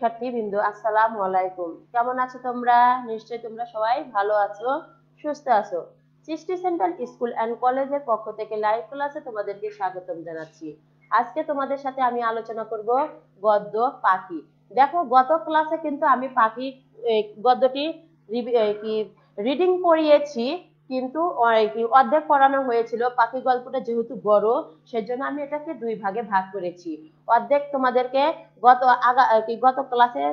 শিক্ষার্থীবৃন্দ আসসালামু আলাইকুম কেমন আছো তোমরা নিশ্চয়ই তোমরা সবাই ভালো আছো সুস্থ আছো সৃষ্টি সেন্টার স্কুল এন্ড কলেজের পক্ষ থেকে লাইভ ক্লাসে তোমাদেরকে স্বাগতম জানাচ্ছি আজকে তোমাদের সাথে আমি আলোচনা করব গদ্য পাখি দেখো গত ক্লাসে কিন্তু আমি পাখি গদ্যটি কি রিডিং পড়িয়েছি কিন্তু অর্ধেক পড়ানো হয়েছিল পাখি গল্পটা যেহেতু বড় সেজন্য আমি এটাকে দুই ভাগে ভাগ করেছি অর্ধেক তোমাদেরকে গত আগা গত ক্লাসে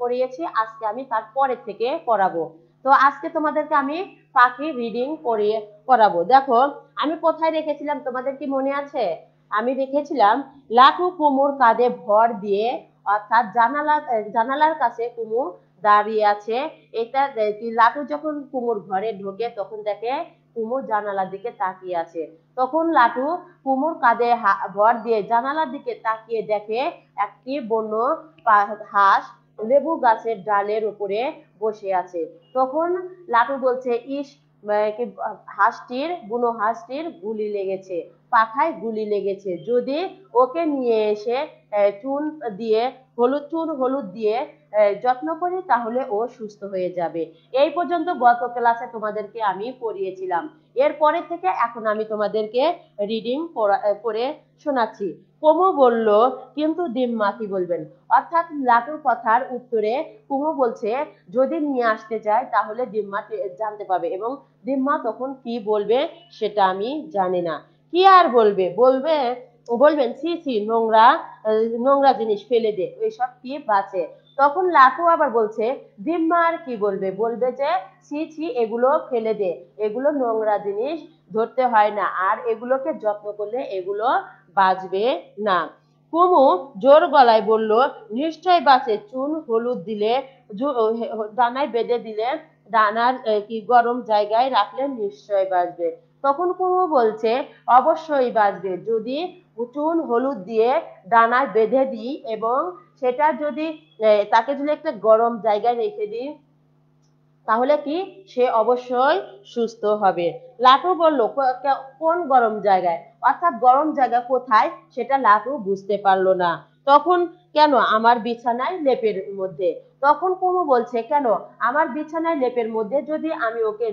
পড়িয়েছি আজকে আমি তারপরে থেকে পড়াবো তো আজকে তোমাদেরকে আমি পাখি রিডিং পড়িয়ে পড়াবো দেখো আমি কোথায় রেখেছিলাম তোমাদের কি মনে আছে আমি রেখেছিলাম লাটু কুমুর কাঁধে ভর দিয়ে অর্থাৎ জানালা জানালার কাছে কুমু দাঁড়িয়ে আছে এটা লাটু যখন কুমুর ঘরে ঢোকে তখন দেখে কুমুর জানালার দিকে তাকিয়ে আছে তখন লাটু কুমুর কাঁধে ভর দিয়ে জানালার দিকে তাকিয়ে দেখে একটি বন্য হাঁস লেবু গাছের ডালের উপরে বসে আছে তখন লাটু বলছে ইস হাঁসটির বুনো হাঁসটির গুলি লেগেছে পাখায় গুলি লেগেছে যদি ওকে নিয়ে এসে চুন দিয়ে হলুদ চুন হলুদ দিয়ে যত্ন করি তাহলে ও সুস্থ হয়ে যাবে এই পর্যন্ত গত ক্লাসে তোমাদেরকে আমি পড়িয়েছিলাম এর পরে থেকে এখন আমি তোমাদেরকে রিডিং করে শোনাচ্ছি কুমু বলল কিন্তু ডিম্মা কি বলবেন অর্থাৎ লাটুর কথার উত্তরে কুমু বলছে যদি নিয়ে আসতে যায় তাহলে ডিম্মা জানতে পাবে এবং ডিম্মা তখন কি বলবে সেটা আমি জানি না কি আর বলবে বলবে বলবেন ছি ছি নোংরা নোংরা জিনিস ফেলে দে ওইসব কি বাঁচে তখন লাকু আবার বলছে দিম্মা আর কি বলবে বলবে যে ছি ছি এগুলো ফেলে দে এগুলো নোংরা জিনিস ধরতে হয় না আর এগুলোকে যত্ন করলে এগুলো বাঁচবে না কুমু জোর গলায় বলল নিশ্চয় বাঁচে চুন হলুদ দিলে দানায় বেঁধে দিলে দানার কি গরম জায়গায় রাখলে নিশ্চয় বাঁচবে তখন কুমু বলছে অবশ্যই বাঁচবে যদি উঠুন হলুদ দিয়ে ডানায় বেঁধে দিই এবং সেটা যদি তাকে যদি একটা গরম জায়গায় রেখে দিই তাহলে কি সে অবশ্যই সুস্থ হবে লাটু বললো কোন গরম জায়গায় অর্থাৎ গরম জায়গা কোথায় সেটা লাটু বুঝতে পারলো না তখন কেন আমার বিছানায় লেপের মধ্যে তখন কুমু বলছে কেন আমার বিছানায় লেপের মধ্যে যদি আমি ওকে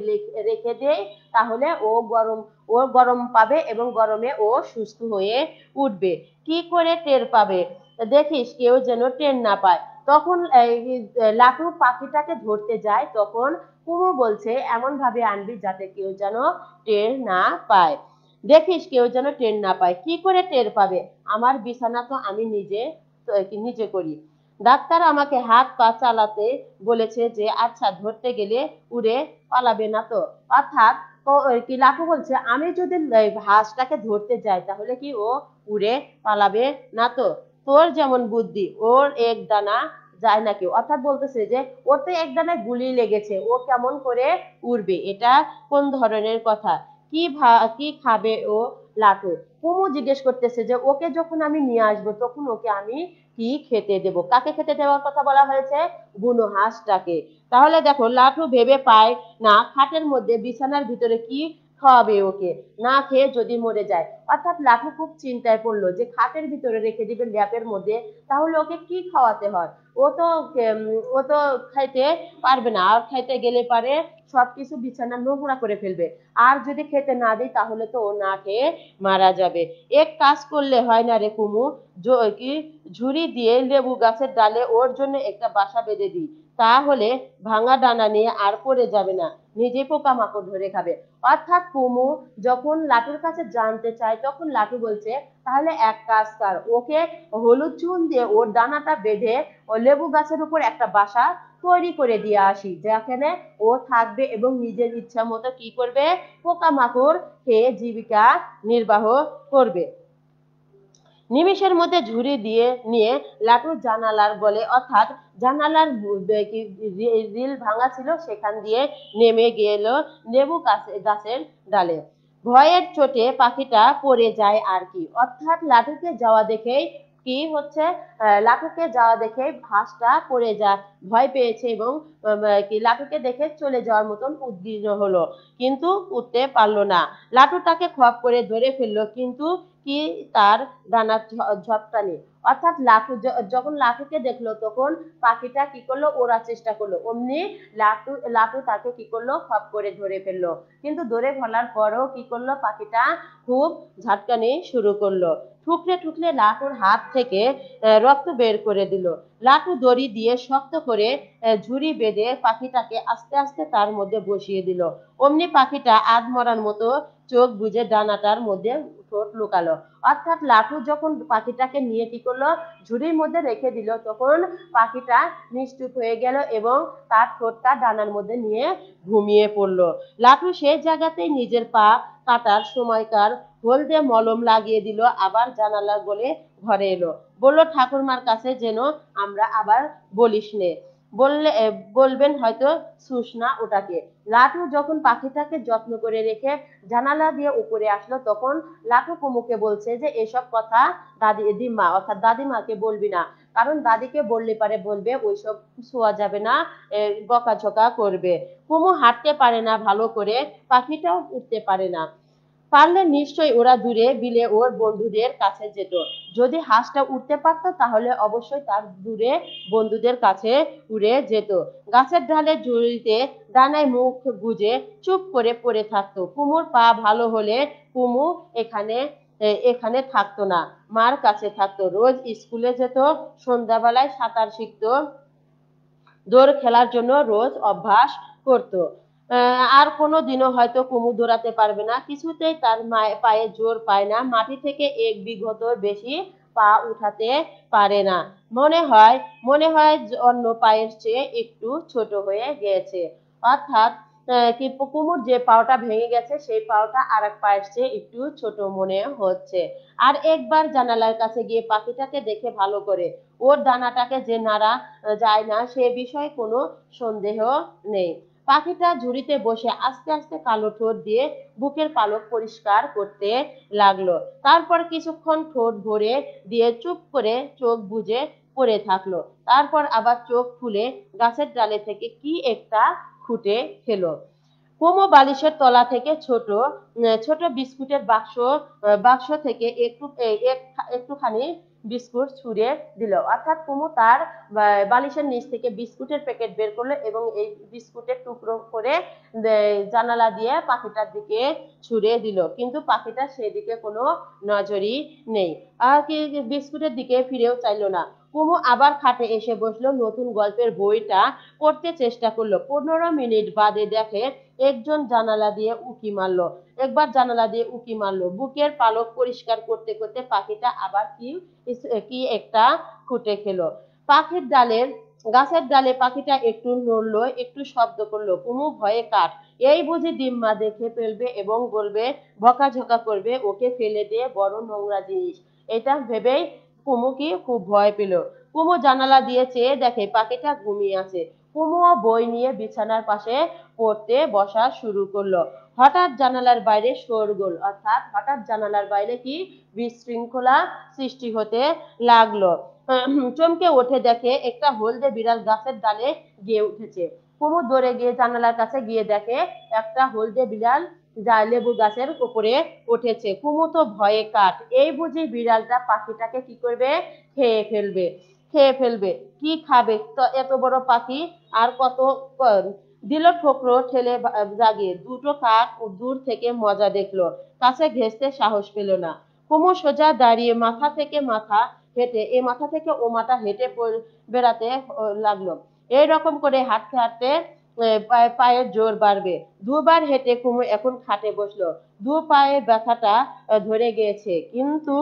রেখে দেই তাহলে ও গরম ও গরম পাবে এবং গরমে ও সুস্থ হয়ে উঠবে কি করে টের পাবে দেখিস কেউ যেন টের না পায় তখন লাটু পাখিটাকে ধরতে যায় তখন কুমু বলছে এমন ভাবে আনবি যাতে কেউ যেন টের না পায় দেখিস কেউ যেন টের না পায় কি করে টের পাবে আমার বিছানা তো আমি নিজে নিজে করি ডাক্তার আমাকে হাত পা চালাতে বলেছে যে আচ্ছা ধরতে গেলে উড়ে পালাবে না তো অর্থাৎ কি বলছে আমি যদি হাঁসটাকে ধরতে যাই তাহলে কি ও উড়ে পালাবে না তো তোর যেমন বুদ্ধি ওর এক দানা যায় না কেউ অর্থাৎ বলতেছে যে ওতে এক দানায় গুলি লেগেছে ও কেমন করে উড়বে এটা কোন ধরনের কথা কি কি খাবে ও লাটু কুমু জিজ্ঞেস করতেছে যে ওকে যখন আমি নিয়ে আসবো তখন ওকে আমি কি খেতে দেব কাকে খেতে দেওয়ার কথা বলা হয়েছে বুনো হাঁসটাকে তাহলে দেখো লাটু ভেবে পায় না খাটের মধ্যে বিছানার ভিতরে কি খাওয়াবে ওকে না খেয়ে যদি মরে যায় অর্থাৎ লাখু খুব চিন্তায় পড়লো যে খাটের ভিতরে রেখে দিবে ল্যাপের মধ্যে তাহলে ওকে কি খাওয়াতে হয় ও তো ও তো খাইতে পারবে না আর খাইতে গেলে পারে সবকিছু বিছানা নোংরা করে ফেলবে আর যদি খেতে না দিই তাহলে তো ও না খেয়ে মারা যাবে এক কাজ করলে হয় না রে কুমু কি ঝুড়ি দিয়ে লেবু গাছের ডালে ওর জন্য একটা বাসা বেঁধে দিই তাহলে ভাঙা ডানা নিয়ে আর পড়ে যাবে না নিজে পোকামাকড় ধরে খাবে অর্থাৎ কুমু যখন লাটুর কাছে জানতে চায় তখন লাটু বলছে তাহলে এক কাজ কর ওকে হলুদ চুন দিয়ে ওর দানাটা বেঁধে ও লেবু গাছের উপর একটা বাসা তৈরি করে দিয়ে আসি যেখানে ও থাকবে এবং নিজের ইচ্ছা মতো কি করবে পোকামাকড় খেয়ে জীবিকা নির্বাহ করবে নিমিশের মধ্যে ঝুড়ি দিয়ে নিয়ে লাটু জানালার গলে অর্থাৎ জানালার রিল ভাঙা ছিল সেখান দিয়ে নেমে গেল নেবু গাছের ডালে ভয়ের চোটে পাখিটা পড়ে যায় আর কি অর্থাৎ লাটুকে যাওয়া দেখেই কি হচ্ছে লাটুকে যাওয়া দেখে ভাসটা পড়ে যা ভয় পেয়েছে এবং কি লাটুকে দেখে চলে যাওয়ার মতন উদ্বিগ্ন হলো কিন্তু উঠতে পারলো না লাটু তাকে খপ করে ধরে ফেললো কিন্তু কি তার ডানার ঝপটানে অর্থাৎ লাটু যখন লাটুকে দেখলো তখন পাখিটা কি করলো ওড়ার চেষ্টা করলো অমনি লাটু লাটু তাকে কি করলো খপ করে ধরে ফেললো কিন্তু ধরে ফেলার পরও কি করলো পাখিটা খুব ঝাটকানি শুরু করলো ঠুকরে ঠুকরে লাটুর হাত থেকে রক্ত বের করে দিল লাটু দড়ি দিয়ে শক্ত করে ঝুড়ি বেঁধে পাখিটাকে আস্তে আস্তে তার মধ্যে বসিয়ে দিল অমনি পাখিটা আধমরার মতো চোখ বুঝে ডানাটার মধ্যে ঠোঁট লুকালো অর্থাৎ লাঠু যখন পাখিটাকে নিয়ে কি করলো ঝুড়ির মধ্যে রেখে দিল তখন পাখিটা নিশ্চুপ হয়ে গেল এবং তার ঠোঁটটা ডানার মধ্যে নিয়ে ঘুমিয়ে পড়লো লাঠু সেই জায়গাতেই নিজের পা কাটার সময়কার হলদে মলম লাগিয়ে দিল আবার জানালার গলে ঘরে এলো বললো ঠাকুরমার কাছে যেন আমরা আবার বলিস নে বললে বলবেন হয়তো ছুস ওটাকে লাটু যখন পাখিটাকে যত্ন করে রেখে জানালা দিয়ে উপরে আসলো তখন লাটু কুমুকে বলছে যে এসব কথা দাদি দিমা অর্থাৎ দাদিমাকে বলবি না কারণ দাদিকে বললে পারে বলবে ওইসব শোয়া যাবে না বকাঝকা করবে কুমু হাঁটতে পারে না ভালো করে পাখিটাও উঠতে পারে না পারলে নিশ্চয়ই ওরা দূরে বিলে ওর বন্ধুদের কাছে যেত যদি হাঁসটা উঠতে পারত তাহলে অবশ্যই তার দূরে বন্ধুদের কাছে উড়ে যেত গাছের ডালে ঝুড়িতে ডানায় মুখ গুজে চুপ করে পড়ে থাকতো কুমুর পা ভালো হলে কুমু এখানে এখানে থাকতো না মার কাছে থাকতো রোজ স্কুলে যেত সন্ধ্যাবেলায় সাঁতার শিখতো দৌড় খেলার জন্য রোজ অভ্যাস করতো আর কোনো দিনও হয়তো কুমু দৌড়াতে পারবে না কিছুতেই তার পায়ে জোর পায় না মাটি থেকে এক বিঘত বেশি পা উঠাতে পারে না মনে হয় মনে হয় অন্য পায়ের চেয়ে একটু ছোট হয়ে গেছে অর্থাৎ কি কুমুর যে পাওটা ভেঙে গেছে সেই পাওটা আর এক পায়ের চেয়ে একটু ছোট মনে হচ্ছে আর একবার জানালার কাছে গিয়ে পাখিটাকে দেখে ভালো করে ওর দানাটাকে যে নাড়া যায় না সে বিষয়ে কোনো সন্দেহ নেই পাখিটা ঝুড়িতে বসে আস্তে আস্তে কালো ঠোঁট দিয়ে বুকের পালক পরিষ্কার করতে লাগলো তারপর কিছুক্ষণ ঠোঁট ভরে দিয়ে চুপ করে চোখ বুঝে পড়ে থাকলো তারপর আবার চোখ খুলে গাছের ডালে থেকে কি একটা ফুটে খেলো কোমো বালিশের তলা থেকে ছোট ছোট বিস্কুটের বাক্স বাক্স থেকে একটু একটুখানি বিস্কুট ছুঁড়ে দিল অর্থাৎ কুমু তার বালিশের নিচ থেকে বিস্কুটের প্যাকেট বের করলো এবং এই বিস্কুটের টুকরো করে জানালা দিয়ে পাখিটার দিকে ছুঁড়ে দিল কিন্তু পাখিটা সেদিকে কোনো নজরই নেই আর কি বিস্কুটের দিকে ফিরেও চাইল না কুমু আবার খাটে এসে বসলো নতুন গল্পের বইটা পড়তে চেষ্টা করলো পনেরো মিনিট বাদে দেখে একজন জানালা দিয়ে উকি মারলো একবার জানালা দিয়ে উকি মারলো বুকের পালক পরিষ্কার করতে করতে পাখিটা আবার কি কি একটা খুঁটে খেলো পাখির ডালের গাছের ডালে পাখিটা একটু নড়লো একটু শব্দ করলো কুমু ভয়ে কাঠ এই বুঝি ডিম্মা দেখে ফেলবে এবং বলবে ভকাঝকা করবে ওকে ফেলে দিয়ে বড় নোংরা জিনিস এটা ভেবেই কুমুকে খুব ভয় পেল কুমু জানালা দিয়ে চেয়ে দেখে পাখিটা ঘুমিয়ে আছে কুমু বই নিয়ে বিছানার পাশে পড়তে বসা শুরু করলো হঠাৎ জানালার বাইরে শোরগোল অর্থাৎ হঠাৎ জানালার বাইরে কি বিশৃঙ্খলা সৃষ্টি হতে লাগলো চমকে ওঠে দেখে একটা হলদে বিড়াল গাছের ডালে গিয়ে উঠেছে কুমু দৌড়ে গিয়ে জানালার কাছে গিয়ে দেখে একটা হলদে বিড়াল যা লেবু গাছের উপরে উঠেছে কুমু তো ভয়ে কাঠ এই বুঝি বিড়ালটা পাখিটাকে কি করবে খেয়ে ফেলবে খেয়ে ফেলবে কি খাবে তো এত বড় পাখি আর কত দিল ঠোকরো ঠেলে জাগে দুটো কাক দূর থেকে মজা দেখলো কাছে ঘেসতে সাহস পেল না কুমু সোজা দাঁড়িয়ে মাথা থেকে মাথা হেঁটে এ মাথা থেকে ও মাথা হেঁটে বেড়াতে লাগলো এই করে হাঁটতে হাঁটতে পায়ের জোর বাড়বে দুবার হেঁটে কুমু এখন খাটে বসলো দু পায়ের ব্যথাটা ধরে গিয়েছে কিন্তু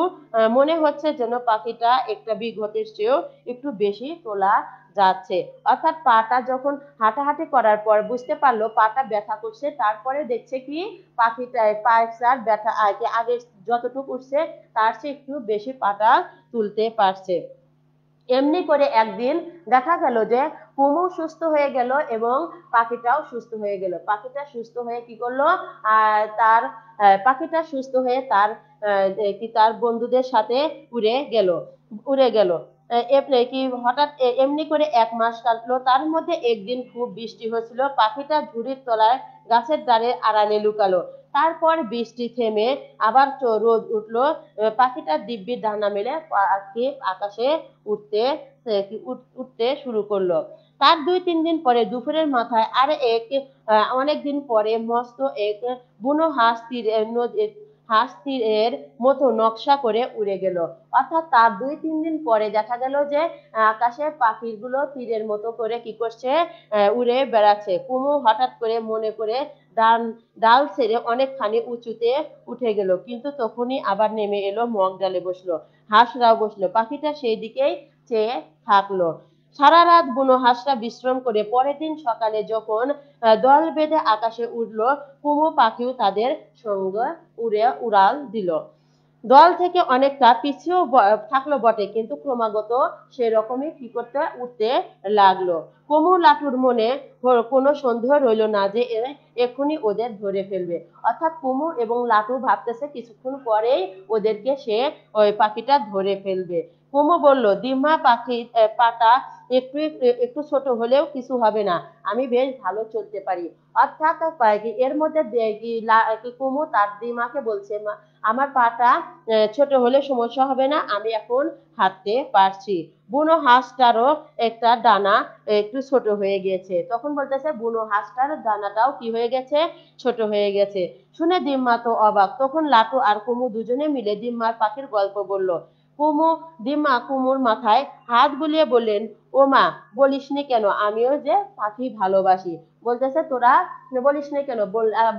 মনে হচ্ছে যেন পাখিটা একটা বিঘতের চেয়েও একটু বেশি তোলা যাচ্ছে অর্থাৎ পাটা যখন হাঁটাহাঁটি করার পর বুঝতে পারলো পাটা ব্যথা করছে তারপরে দেখছে কি পাখিটা পায়ের ব্যথা আগে আগে যতটুকু উঠছে তার চেয়ে একটু বেশি পাটা তুলতে পারছে এমনি করে একদিন দেখা গেল যে কুমু সুস্থ হয়ে গেল এবং পাখিটাও সুস্থ হয়ে গেল পাখিটা সুস্থ হয়ে কি করলো তার পাখিটা সুস্থ হয়ে তার কি তার বন্ধুদের সাথে উড়ে গেল উড়ে গেল কি হঠাৎ এমনি করে এক মাস কাটলো তার মধ্যে একদিন খুব বৃষ্টি হয়েছিল পাখিটা ঝুড়ির তলায় গাছের দ্বারে আড়ালে লুকালো তারপর বৃষ্টি থেমে আবার রোদ উঠলো পাখিটা দিব্যি ডানা মেলে পাখি আকাশে উঠতে উঠতে শুরু করলো তার দুই তিন দিন পরে দুপুরের মাথায় আর এক অনেক দিন পরে মস্ত এক বুনো হাঁস তীর হাঁস তীরের মতো নকশা করে উড়ে গেল অর্থাৎ তার দুই তিন দিন পরে দেখা গেল যে আকাশে পাখিগুলো তীরের মতো করে কি করছে উড়ে বেড়াচ্ছে কুমু হঠাৎ করে মনে করে ডান ডাল ছেড়ে অনেকখানি উঁচুতে উঠে গেল কিন্তু তখনই আবার নেমে এলো মগ ডালে বসলো হাঁসরাও বসলো পাখিটা সেই দিকেই চেয়ে থাকলো সারা রাত বুনো হাঁসরা বিশ্রাম করে পরের দিন সকালে যখন দল বেঁধে আকাশে উঠল কুমো পাখিও তাদের সঙ্গে উড়ে উড়াল দিল দল থেকে অনেকটা পিছিয়েও থাকলো বটে কিন্তু ক্রমাগত সেরকমই কি করতে উঠতে লাগলো কোমু লাটুর মনে কোনো সন্দেহ রইল না যে এখনই ওদের ধরে ফেলবে অর্থাৎ কুমু এবং লাটু ভাবতেছে কিছুক্ষণ পরেই ওদেরকে সে ওই পাখিটা ধরে ফেলবে হুমু বলল ডিম্মা পাখি পাতা একটু একটু ছোট হলেও কিছু হবে না আমি বেশ ভালো চলতে পারি অর্থাৎ এর মধ্যে কুমু তার ডিমাকে বলছে আমার পাটা ছোট হলে সমস্যা হবে না আমি এখন হাঁটতে পারছি বুনো হাঁসটারও একটা ডানা একটু ছোট হয়ে গেছে তখন বলতেছে বুনো হাঁসটার ডানাটাও কি হয়ে গেছে ছোট হয়ে গেছে শুনে ডিম্মা তো অবাক তখন লাটু আর কুমু দুজনে মিলে ডিম্মার পাখির গল্প বলল কুমু দিমা কুমুর মাথায় হাত বুলিয়ে বললেন ও মা বলিস নি কেন আমিও যে পাখি ভালোবাসি বলতেছে তোরা বলিস নি কেন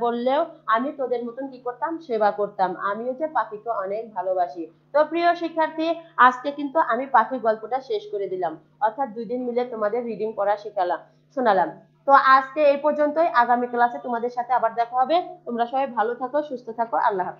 বললেও আমি তোদের মতন কি করতাম সেবা করতাম আমিও যে পাখিকে অনেক ভালোবাসি তো প্রিয় শিক্ষার্থী আজকে কিন্তু আমি পাখি গল্পটা শেষ করে দিলাম অর্থাৎ দুই দিন মিলে তোমাদের রিডিং করা শেখালাম শোনালাম তো আজকে এই পর্যন্তই আগামী ক্লাসে তোমাদের সাথে আবার দেখা হবে তোমরা সবাই ভালো থাকো সুস্থ থাকো আল্লাহ হাফিজ